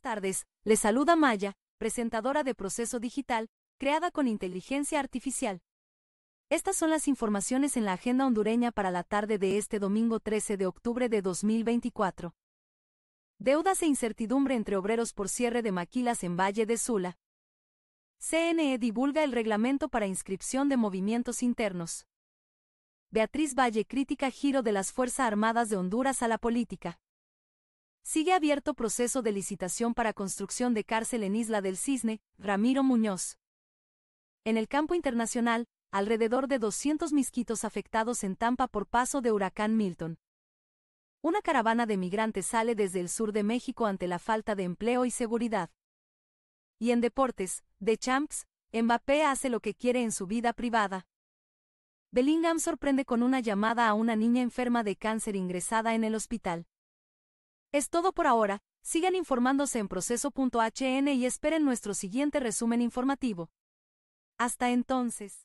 tardes, le saluda Maya, presentadora de Proceso Digital, creada con inteligencia artificial. Estas son las informaciones en la agenda hondureña para la tarde de este domingo 13 de octubre de 2024. Deudas e incertidumbre entre obreros por cierre de maquilas en Valle de Sula. CNE divulga el reglamento para inscripción de movimientos internos. Beatriz Valle critica giro de las Fuerzas Armadas de Honduras a la política. Sigue abierto proceso de licitación para construcción de cárcel en Isla del Cisne, Ramiro Muñoz. En el campo internacional, alrededor de 200 misquitos afectados en Tampa por paso de huracán Milton. Una caravana de migrantes sale desde el sur de México ante la falta de empleo y seguridad. Y en deportes, de Champs, Mbappé hace lo que quiere en su vida privada. Bellingham sorprende con una llamada a una niña enferma de cáncer ingresada en el hospital. Es todo por ahora, sigan informándose en proceso.hn y esperen nuestro siguiente resumen informativo. Hasta entonces.